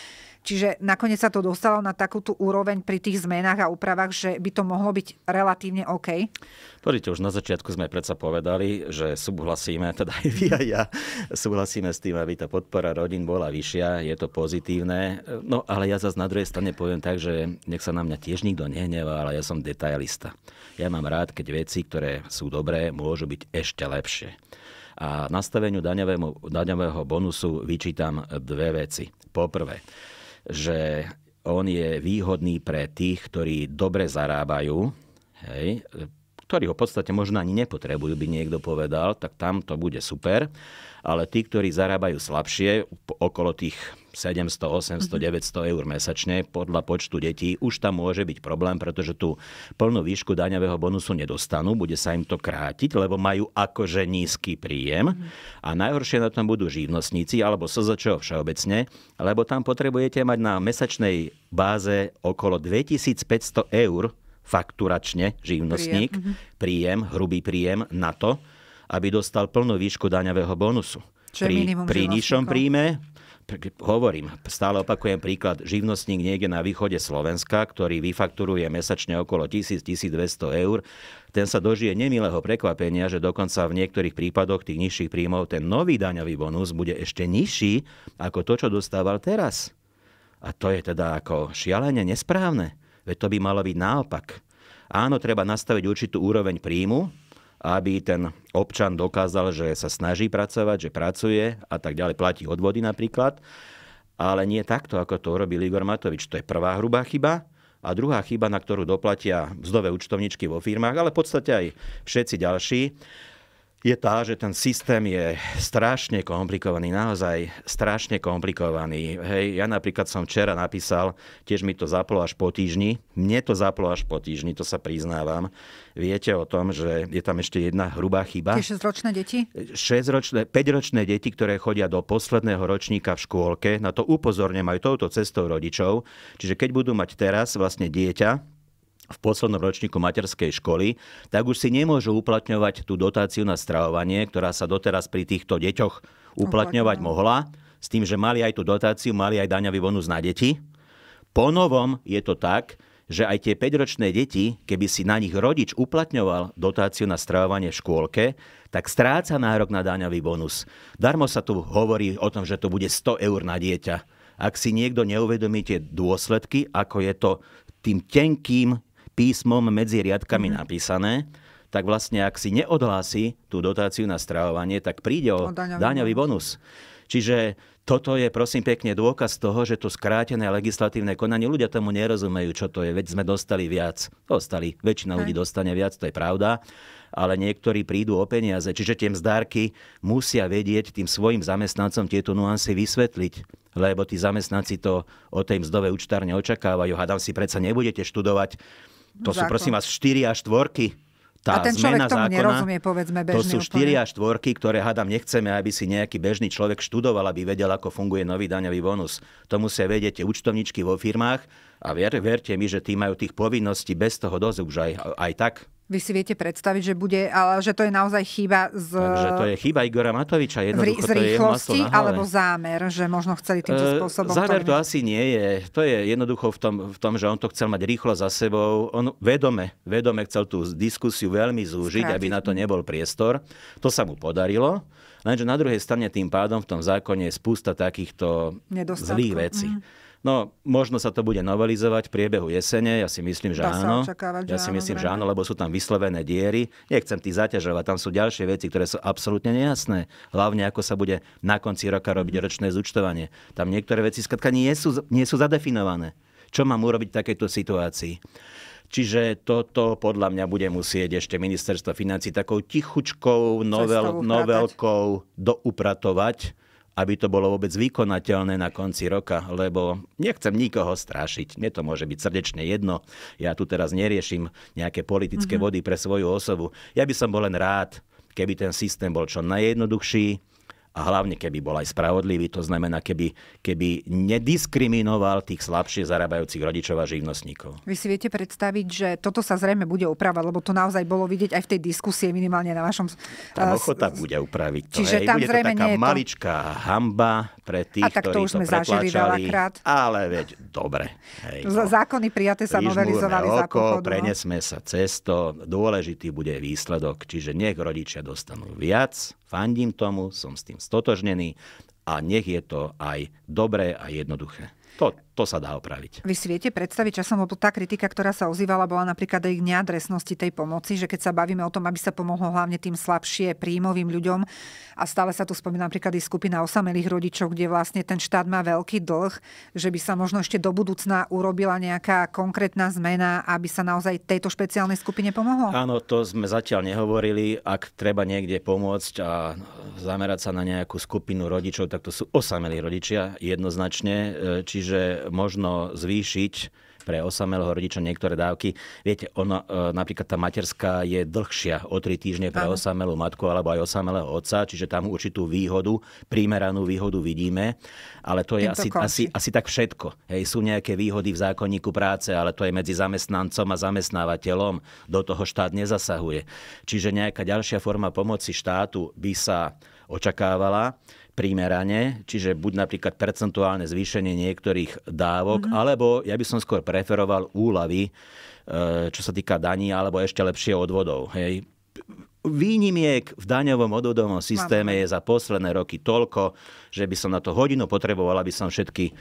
Speaker 1: Čiže nakoniec sa to dostalo na takúto úroveň pri tých zmenách a úpravách, že by to mohlo byť relatívne OK?
Speaker 2: Pozrite, už na začiatku sme predsa povedali, že súhlasíme, teda aj vy a ja, súhlasíme s tým, aby tá podpora rodín bola vyššia, je to pozitívne. No ale ja zase na druhej strane poviem tak, že nech sa na mňa tiež nikto nehnevá, ale ja som detailista. Ja mám rád, keď veci, ktoré sú dobré, môžu byť ešte lepšie. A nastaveniu daňového bonusu vyčítam dve veci. Poprvé, že on je výhodný pre tých, ktorí dobre zarábajú, hej, ktorí ho v podstate možno ani nepotrebujú, by niekto povedal, tak tam to bude super. Ale tí, ktorí zarábajú slabšie, okolo tých 700, 800, 900 eur mesačne podľa počtu detí, už tam môže byť problém, pretože tú plnú výšku daňového bonusu nedostanú, bude sa im to krátiť, lebo majú akože nízky príjem mhm. a najhoršie na tom budú živnostníci alebo SZČO všeobecne, lebo tam potrebujete mať na mesačnej báze okolo 2500 eur fakturačne živnostník, príjem, mhm. príjem hrubý príjem na to, aby dostal plnú výšku daňového bonusu.
Speaker 1: Čo pri, pri nižšom príjme
Speaker 2: hovorím, stále opakujem príklad, živnostník niekde na východe Slovenska, ktorý vyfakturuje mesačne okolo 1000-1200 eur, ten sa dožije nemilého prekvapenia, že dokonca v niektorých prípadoch tých nižších príjmov ten nový daňový bonus bude ešte nižší ako to, čo dostával teraz. A to je teda ako šialene nesprávne. Veď to by malo byť naopak. Áno, treba nastaviť určitú úroveň príjmu, aby ten občan dokázal, že sa snaží pracovať, že pracuje a tak ďalej, platí odvody napríklad. Ale nie takto, ako to urobil Igor Matovič. To je prvá hrubá chyba. A druhá chyba, na ktorú doplatia mzdové účtovničky vo firmách, ale v podstate aj všetci ďalší je tá, že ten systém je strašne komplikovaný, naozaj strašne komplikovaný. Hej, ja napríklad som včera napísal, tiež mi to zaplo až po týždni, mne to zaplo až po týždni, to sa priznávam. Viete o tom, že je tam ešte jedna hrubá chyba. Tie
Speaker 1: šesťročné deti?
Speaker 2: 6-ročné, 5-ročné deti, ktoré chodia do posledného ročníka v škôlke, na to upozorne majú touto cestou rodičov. Čiže keď budú mať teraz vlastne dieťa, v poslednom ročníku materskej školy, tak už si nemôžu uplatňovať tú dotáciu na stravovanie, ktorá sa doteraz pri týchto deťoch uplatňovať Uplatňujem. mohla, s tým, že mali aj tú dotáciu, mali aj daňový bonus na deti. Po novom je to tak, že aj tie 5-ročné deti, keby si na nich rodič uplatňoval dotáciu na stravovanie v škôlke, tak stráca nárok na daňový bonus. Darmo sa tu hovorí o tom, že to bude 100 eur na dieťa. Ak si niekto neuvedomí tie dôsledky, ako je to tým tenkým písmom medzi riadkami mm-hmm. napísané, tak vlastne ak si neodhlási tú dotáciu na stravovanie, tak príde o, o daňový. daňový bonus. Čiže toto je prosím pekne dôkaz toho, že to skrátené legislatívne konanie, ľudia tomu nerozumejú, čo to je, veď sme dostali viac. Dostali, väčšina Hej. ľudí dostane viac, to je pravda, ale niektorí prídu o peniaze. Čiže tie mzdárky musia vedieť tým svojim zamestnancom tieto nuancy vysvetliť lebo tí zamestnanci to o tej mzdovej účtárne očakávajú. hádam si predsa nebudete študovať to zákon. sú prosím vás 4 a 4 tá a ten zmena človek tomu zákona, nerozumie,
Speaker 1: povedzme, bežný to sú štyria
Speaker 2: štvorky, ktoré hádam nechceme, aby si nejaký bežný človek študoval, aby vedel, ako funguje nový daňový bonus. To musia vedieť účtovničky vo firmách a ver, verte mi, že tí majú tých povinností bez toho dosť už aj, aj tak.
Speaker 1: Vy si viete predstaviť, že bude, ale že to je naozaj chyba z... Takže to je
Speaker 2: chyba Igora Matoviča, jednoducho z rýchlosti, to je alebo
Speaker 1: zámer, že možno chceli týmto e, spôsobom... Zámer ktorým... to
Speaker 2: asi nie je. To je jednoducho v tom, v tom, že on to chcel mať rýchlo za sebou. On vedome, vedome chcel tú diskusiu veľmi zúžiť, Skrátiť. aby na to nebol priestor. To sa mu podarilo. Lenže na druhej strane tým pádom v tom zákone je spústa takýchto zlých vecí. Mm. No, možno sa to bude novelizovať v priebehu jesene, ja si myslím, že Dá áno. ja si myslím, že áno, lebo sú tam vyslovené diery. Nechcem tých zaťažovať, tam sú ďalšie veci, ktoré sú absolútne nejasné. Hlavne, ako sa bude na konci roka robiť ročné zúčtovanie. Tam niektoré veci skratka nie sú, nie sú zadefinované. Čo mám urobiť v takejto situácii? Čiže toto podľa mňa bude musieť ešte ministerstvo financí takou tichučkou novel, novelkou doupratovať aby to bolo vôbec vykonateľné na konci roka, lebo nechcem nikoho strašiť. Mne to môže byť srdečne jedno. Ja tu teraz neriešim nejaké politické mm-hmm. vody pre svoju osobu. Ja by som bol len rád, keby ten systém bol čo najjednoduchší, a hlavne keby bol aj spravodlivý, to znamená, keby, keby nediskriminoval tých slabšie zarábajúcich rodičov a živnostníkov.
Speaker 1: Vy si viete predstaviť, že toto sa zrejme bude upravať, lebo to naozaj bolo vidieť aj v tej diskusie minimálne na vašom... Tam ochota
Speaker 2: bude upraviť to. Čiže hej, tam bude zrejme to taká nie je to... maličká hamba pre tých, a tak to ktorí už sme to zažili veľakrát. Ale veď, dobre. Hej, no.
Speaker 1: Zákony prijaté sa novelizovali oko, za pochodu. Prenesme
Speaker 2: sa cesto, dôležitý bude výsledok, čiže nech rodičia dostanú viac, fandím tomu, som s tým stotožnení a nech je to aj dobré a jednoduché. To to sa dá opraviť.
Speaker 1: Vy si viete predstaviť, časom, lebo tá kritika, ktorá sa ozývala, bola napríklad aj k neadresnosti tej pomoci, že keď sa bavíme o tom, aby sa pomohlo hlavne tým slabšie príjmovým ľuďom a stále sa tu spomína napríklad aj skupina osamelých rodičov, kde vlastne ten štát má veľký dlh, že by sa možno ešte do budúcna urobila nejaká konkrétna zmena, aby sa naozaj tejto špeciálnej skupine pomohlo?
Speaker 2: Áno, to sme zatiaľ nehovorili. Ak treba niekde pomôcť a zamerať sa na nejakú skupinu rodičov, tak to sú osamelí rodičia jednoznačne. E, čiže možno zvýšiť pre osamelého rodiča niektoré dávky. Viete, ono, e, napríklad tá materská je dlhšia o tri týždne pre osamelú matku alebo aj osamelého otca, čiže tam určitú výhodu, primeranú výhodu vidíme, ale to je asi, asi, asi tak všetko. Hej, sú nejaké výhody v zákonníku práce, ale to je medzi zamestnancom a zamestnávateľom. Do toho štát nezasahuje. Čiže nejaká ďalšia forma pomoci štátu by sa očakávala primerane, čiže buď napríklad percentuálne zvýšenie niektorých dávok, mm-hmm. alebo ja by som skôr preferoval úlavy, e, čo sa týka daní, alebo ešte lepšie odvodov. Hej. Výnimiek v daňovom odvodovom systéme Mám. je za posledné roky toľko, že by som na to hodinu potreboval, aby som všetky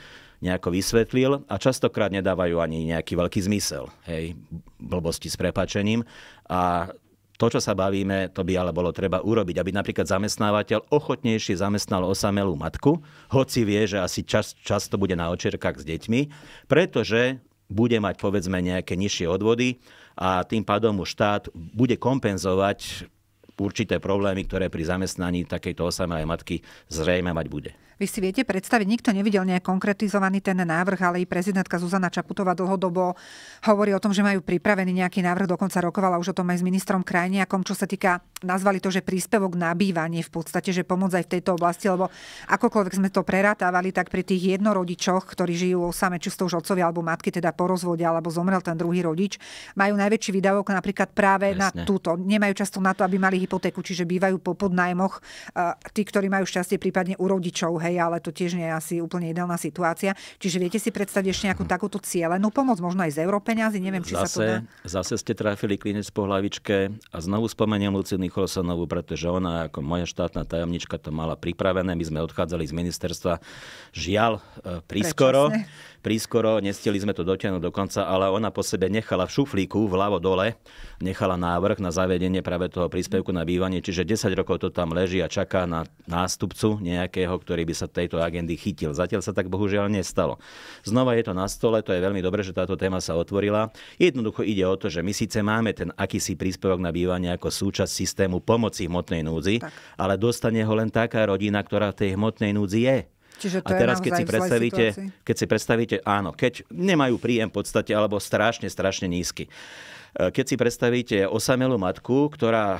Speaker 2: nejako vysvetlil a častokrát nedávajú ani nejaký veľký zmysel. Hej, blbosti s prepačením. A to, čo sa bavíme, to by ale bolo treba urobiť, aby napríklad zamestnávateľ ochotnejšie zamestnal osamelú matku, hoci vie, že asi čas, často bude na očerkách s deťmi, pretože bude mať povedzme nejaké nižšie odvody a tým pádom štát bude kompenzovať určité problémy, ktoré pri zamestnaní takejto osamelej matky zrejme mať bude.
Speaker 1: Vy si viete predstaviť, nikto nevidel nejak konkretizovaný ten návrh, ale i prezidentka Zuzana Čaputová dlhodobo hovorí o tom, že majú pripravený nejaký návrh, dokonca rokovala už o tom aj s ministrom Krajniakom, čo sa týka, nazvali to, že príspevok na bývanie v podstate, že pomoc aj v tejto oblasti, lebo akokoľvek sme to prerátávali, tak pri tých jednorodičoch, ktorí žijú same čisto už otcovia alebo matky, teda po rozvode alebo zomrel ten druhý rodič, majú najväčší výdavok napríklad práve Presne. na túto. Nemajú často na to, aby mali hypotéku, čiže bývajú po podnajmoch tí, ktorí majú šťastie prípadne u rodičov hej, ale to tiež nie je asi úplne ideálna situácia. Čiže viete si predstaviť ešte nejakú takúto cieľenú pomoc, možno aj z europeňazí, neviem, či zase, sa to dá.
Speaker 2: Zase ste trafili klinec po hlavičke a znovu spomeniem Luciny Nicholsonovú, pretože ona ako moja štátna tajomnička to mala pripravené, my sme odchádzali z ministerstva žiaľ e, prískoro. Prečasne prískoro, nestili sme to dotiahnuť do konca, ale ona po sebe nechala v šuflíku vľavo dole, nechala návrh na zavedenie práve toho príspevku na bývanie, čiže 10 rokov to tam leží a čaká na nástupcu nejakého, ktorý by sa tejto agendy chytil. Zatiaľ sa tak bohužiaľ nestalo. Znova je to na stole, to je veľmi dobre, že táto téma sa otvorila. Jednoducho ide o to, že my síce máme ten akýsi príspevok na bývanie ako súčasť systému pomoci hmotnej núdzi, tak. ale dostane ho len taká rodina, ktorá v tej hmotnej núdzi je. Čiže to a teraz, keď si, predstavíte, keď si predstavíte, áno, keď nemajú príjem v podstate, alebo strašne, strašne nízky. E, keď si predstavíte osamelú matku, ktorá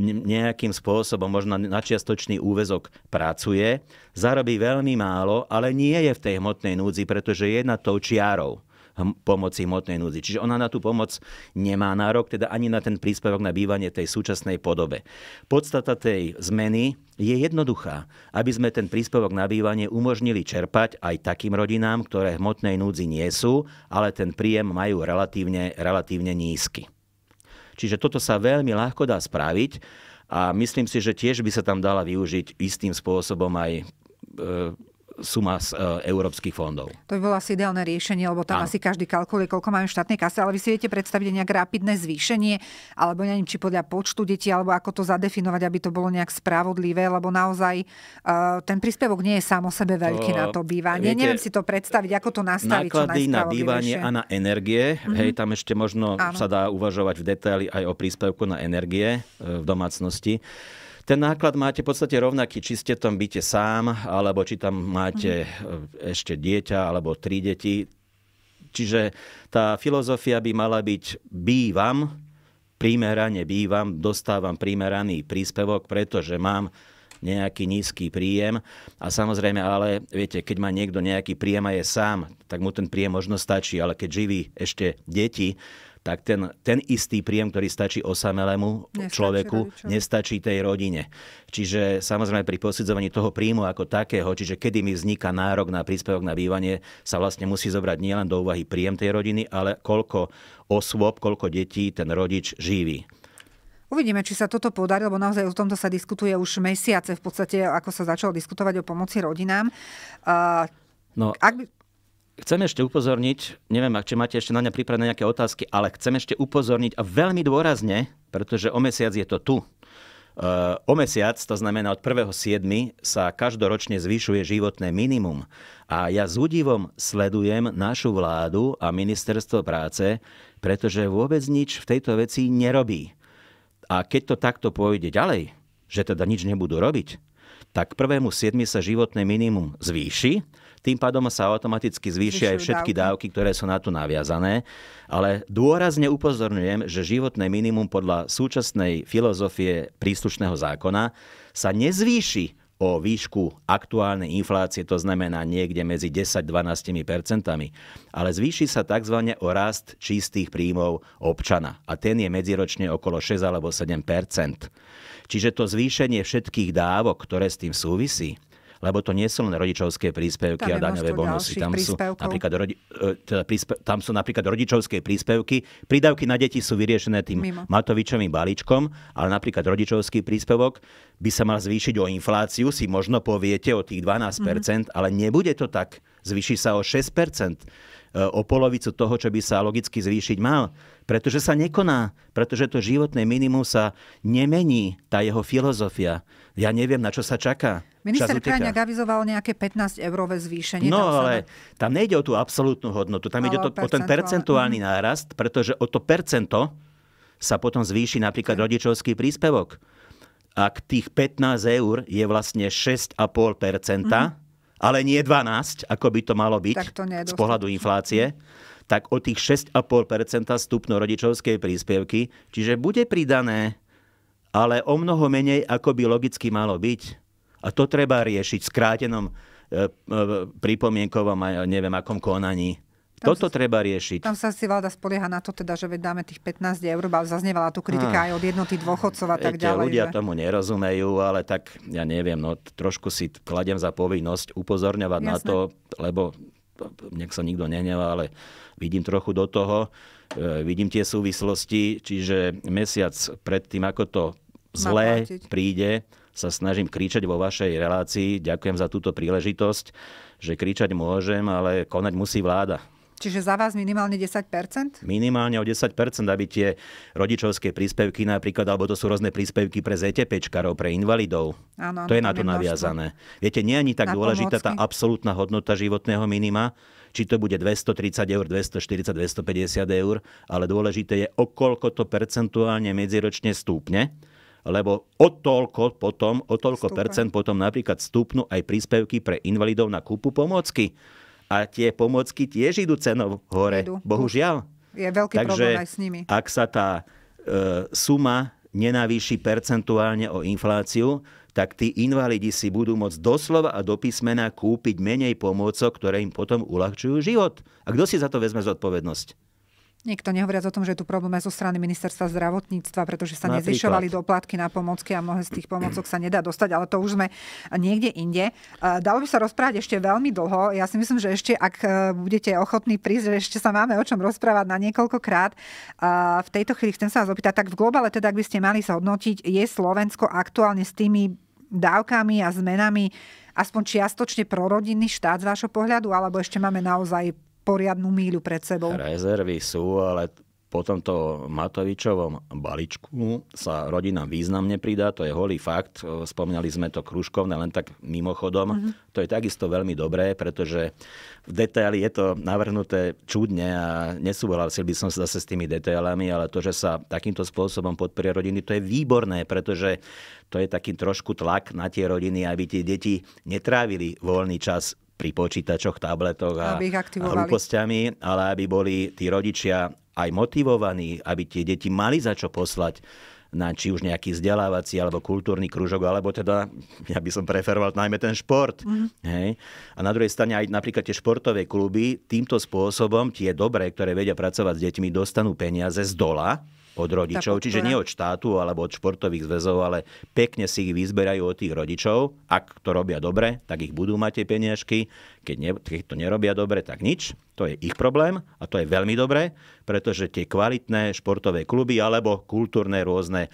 Speaker 2: nejakým spôsobom, možno na čiastočný úvezok pracuje, zarobí veľmi málo, ale nie je v tej hmotnej núdzi, pretože je na tou čiarou. Hm, pomoci hmotnej núdzi. Čiže ona na tú pomoc nemá nárok, teda ani na ten príspevok na bývanie tej súčasnej podobe. Podstata tej zmeny je jednoduchá, aby sme ten príspevok na bývanie umožnili čerpať aj takým rodinám, ktoré hmotnej núdzi nie sú, ale ten príjem majú relatívne, relatívne nízky. Čiže toto sa veľmi ľahko dá spraviť a myslím si, že tiež by sa tam dala využiť istým spôsobom aj e, suma z e, európskych fondov.
Speaker 1: To by bolo asi ideálne riešenie, lebo tam ano. asi každý kalkuluje, koľko máme v štátnej kase, ale vy si viete predstaviť nejak rapidné zvýšenie, alebo neviem, či podľa počtu detí, alebo ako to zadefinovať, aby to bolo nejak spravodlivé, lebo naozaj uh, ten príspevok nie je sám o sebe veľký to, na to bývanie. Viete, Neviem si to predstaviť, ako to nastaviť. Náklady na bývanie a na
Speaker 2: energie, mm-hmm. hej, tam ešte možno ano. sa dá uvažovať v detaily aj o príspevku na energie e, v domácnosti. Ten náklad máte v podstate rovnaký, či ste tam byte sám, alebo či tam máte mm. ešte dieťa, alebo tri deti. Čiže tá filozofia by mala byť bývam, primerane bývam, dostávam primeraný príspevok, pretože mám nejaký nízky príjem. A samozrejme, ale viete, keď má niekto nejaký príjem a je sám, tak mu ten príjem možno stačí, ale keď živí ešte deti, tak ten, ten istý príjem, ktorý stačí osamelému nestačí človeku, rodičom. nestačí tej rodine. Čiže samozrejme pri posudzovaní toho príjmu ako takého, čiže kedy mi vzniká nárok na príspevok na bývanie, sa vlastne musí zobrať nielen do úvahy príjem tej rodiny, ale koľko osôb, koľko detí ten rodič živí.
Speaker 1: Uvidíme, či sa toto podarí, lebo naozaj o tomto sa diskutuje už mesiace v podstate, ako sa začalo diskutovať o pomoci rodinám.
Speaker 2: No, Ak by... Chcem ešte upozorniť, neviem, či máte ešte na ne pripravené nejaké otázky, ale chcem ešte upozorniť a veľmi dôrazne, pretože o mesiac je to tu. Ehm, o mesiac, to znamená od 1.7. sa každoročne zvyšuje životné minimum. A ja s údivom sledujem našu vládu a ministerstvo práce, pretože vôbec nič v tejto veci nerobí. A keď to takto pôjde ďalej, že teda nič nebudú robiť, tak 1.7. sa životné minimum zvýši tým pádom sa automaticky zvýšia aj všetky dávky. dávky, ktoré sú na to naviazané. Ale dôrazne upozorňujem, že životné minimum podľa súčasnej filozofie príslušného zákona sa nezvýši o výšku aktuálnej inflácie, to znamená niekde medzi 10-12 percentami, ale zvýši sa tzv. o rast čistých príjmov občana a ten je medziročne okolo 6 alebo 7 Čiže to zvýšenie všetkých dávok, ktoré s tým súvisí, lebo to nie sú len rodičovské príspevky tam a daňové bonusy. Tam sú, napríklad, rodi, e, teda príspe, tam sú napríklad rodičovské príspevky. Prídavky na deti sú vyriešené tým Mimo. Matovičovým balíčkom, ale napríklad rodičovský príspevok by sa mal zvýšiť o infláciu, si možno poviete o tých 12%, mm-hmm. ale nebude to tak. Zvýši sa o 6% e, o polovicu toho, čo by sa logicky zvýšiť mal. Pretože sa nekoná, pretože to životné minimum sa nemení, tá jeho filozofia. Ja neviem, na čo sa čaká. Minister Krajňák
Speaker 1: avizoval nejaké 15-eurové zvýšenie. No tam ale sa...
Speaker 2: tam nejde o tú absolútnu hodnotu, tam ale ide o, to, o ten percentuálny mm. nárast, pretože o to percento sa potom zvýši napríklad okay. rodičovský príspevok. Ak tých 15 eur je vlastne 6,5%, mm ale nie 12, ako by to malo byť to z pohľadu inflácie, tak o tých 6,5% stupno rodičovskej príspevky, čiže bude pridané, ale o mnoho menej, ako by logicky malo byť. A to treba riešiť v skrátenom e, e, pripomienkovom a neviem akom konaní. Tam Toto sa, treba riešiť.
Speaker 1: Tam sa si vláda spolieha na to, teda, že veď dáme tých 15 eur, ale zaznievala tu kritika ah, aj od jednoty dôchodcov a tak e, ďalej. Ľudia že...
Speaker 2: tomu nerozumejú, ale tak ja neviem, no trošku si kladem za povinnosť upozorňovať Jasné. na to, lebo nech sa nikto nenevá, ale vidím trochu do toho, e, vidím tie súvislosti, čiže mesiac pred tým, ako to zlé príde, sa snažím kričať vo vašej relácii. Ďakujem za túto príležitosť, že kričať môžem, ale konať musí vláda.
Speaker 1: Čiže za vás minimálne 10
Speaker 2: Minimálne o 10 aby tie rodičovské príspevky napríklad, alebo to sú rôzne príspevky pre ZTPčkarov, pre invalidov.
Speaker 1: Áno, to je na to naviazané.
Speaker 2: Množstvo. Viete, nie je ani tak na dôležitá pomôcky. tá absolútna hodnota životného minima, či to bude 230 eur, 240, 250 eur, ale dôležité je, o koľko to percentuálne medziročne stúpne lebo o toľko potom, o toľko percent potom napríklad stúpnú aj príspevky pre invalidov na kúpu pomocky. A tie pomocky tiež idú cenou hore, idú. bohužiaľ.
Speaker 1: Je veľký Takže, problém aj s nimi. ak
Speaker 2: sa tá e, suma nenavýši percentuálne o infláciu, tak tí invalidi si budú môcť doslova a do písmena kúpiť menej pomôcok, ktoré im potom uľahčujú život. A kto si za to vezme zodpovednosť?
Speaker 1: Niekto nehovoriac o tom, že je tu problém aj zo strany ministerstva zdravotníctva, pretože sa Napríklad. nezvyšovali doplatky na pomocky a mnohé z tých pomocok sa nedá dostať, ale to už sme niekde inde. Dalo by sa rozprávať ešte veľmi dlho. Ja si myslím, že ešte, ak e, budete ochotní prísť, že ešte sa máme o čom rozprávať na niekoľkokrát. V tejto chvíli chcem sa vás opýtať, tak v globále teda, ak by ste mali sa hodnotiť, je Slovensko aktuálne s tými dávkami a zmenami aspoň čiastočne prorodinný štát z vášho pohľadu, alebo ešte máme naozaj poriadnu míľu pred sebou.
Speaker 2: Rezervy sú, ale po tomto Matovičovom baličku sa rodinám významne pridá, to je holý fakt. Spomínali sme to kružkovné, len tak mimochodom. Mm-hmm. To je takisto veľmi dobré, pretože v detaili je to navrhnuté čudne a nesúhlasil by som sa zase s tými detailami, ale to, že sa takýmto spôsobom podporia rodiny, to je výborné, pretože to je taký trošku tlak na tie rodiny, aby tie deti netrávili voľný čas pri počítačoch, tabletoch a, a hlúpostiami, ale aby boli tí rodičia aj motivovaní, aby tie deti mali za čo poslať na či už nejaký vzdelávací alebo kultúrny kružok, alebo teda, ja by som preferoval najmä ten šport. Mm. Hej. A na druhej strane aj napríklad tie športové kluby týmto spôsobom, tie dobré, ktoré vedia pracovať s deťmi, dostanú peniaze z dola, od rodičov, čiže nie od štátu alebo od športových zväzov, ale pekne si ich vyzberajú od tých rodičov. Ak to robia dobre, tak ich budú mať tie peniažky. Keď, ne, keď to nerobia dobre, tak nič. To je ich problém a to je veľmi dobré, pretože tie kvalitné športové kluby alebo kultúrne rôzne e,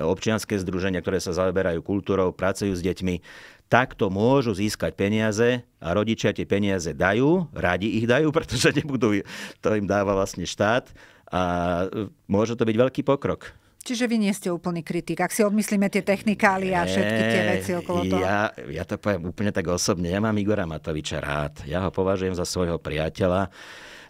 Speaker 2: občianské združenia, ktoré sa zaoberajú kultúrou, pracujú s deťmi, takto môžu získať peniaze a rodičia tie peniaze dajú, radi ich dajú, pretože nebudú, to im dáva vlastne štát a e, môže to byť veľký pokrok.
Speaker 1: Čiže vy nie ste úplný kritik, ak si odmyslíme tie technikály a všetky tie veci okolo toho.
Speaker 2: Ja, ja to poviem úplne tak osobne. Ja mám Igora Matoviča rád. Ja ho považujem za svojho priateľa.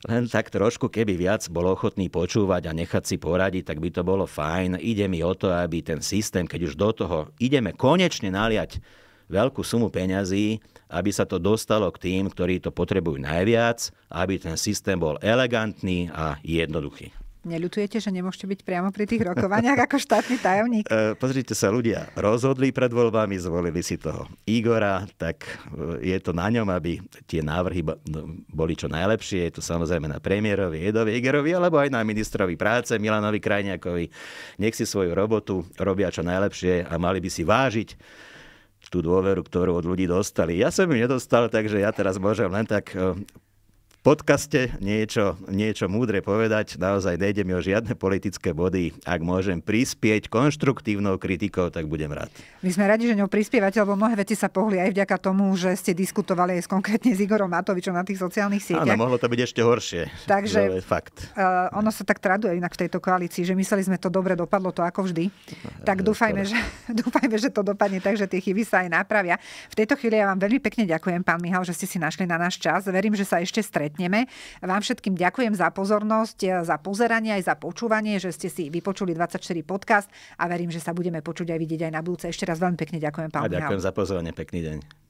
Speaker 2: Len tak trošku, keby viac bol ochotný počúvať a nechať si poradiť, tak by to bolo fajn. Ide mi o to, aby ten systém, keď už do toho ideme konečne naliať veľkú sumu peňazí, aby sa to dostalo k tým, ktorí to potrebujú najviac, aby ten systém bol elegantný a jednoduchý.
Speaker 1: Neľutujete, že nemôžete byť priamo pri tých rokovaniach ako štátny tajomník?
Speaker 2: E, pozrite sa, ľudia rozhodli pred voľbami, zvolili si toho Igora, tak e, je to na ňom, aby tie návrhy no, boli čo najlepšie. Je to samozrejme na premiérovi Edovi Igerovi, alebo aj na ministrovi práce Milanovi Krajniakovi. Nech si svoju robotu robia čo najlepšie a mali by si vážiť tú dôveru, ktorú od ľudí dostali. Ja som ju nedostal, takže ja teraz môžem len tak eh, podcaste niečo, niečo múdre povedať. Naozaj nejde mi o žiadne politické body. Ak môžem prispieť konštruktívnou kritikou, tak budem rád.
Speaker 1: My sme radi, že ňou prispievate, lebo mnohé veci sa pohli aj vďaka tomu, že ste diskutovali aj s, konkrétne s Igorom Matovičom na tých sociálnych sieťach. Áno, mohlo
Speaker 2: to byť ešte horšie. Takže fakt.
Speaker 1: Uh, ono sa tak traduje inak v tejto koalícii, že mysleli sme to dobre, dopadlo to ako vždy. Tak eh, dúfajme, že, dúfajme, že to dopadne tak, že tie chyby sa aj napravia. V tejto chvíli ja vám veľmi pekne ďakujem, pán Mihal, že ste si našli na náš čas. Verím, že sa ešte stretneme stretneme. Vám všetkým ďakujem za pozornosť, za pozeranie aj za počúvanie, že ste si vypočuli 24 podcast a verím, že sa budeme počuť aj vidieť aj na budúce. Ešte raz veľmi pekne ďakujem, pán A ďakujem Mihal.
Speaker 2: za pozornie, pekný deň.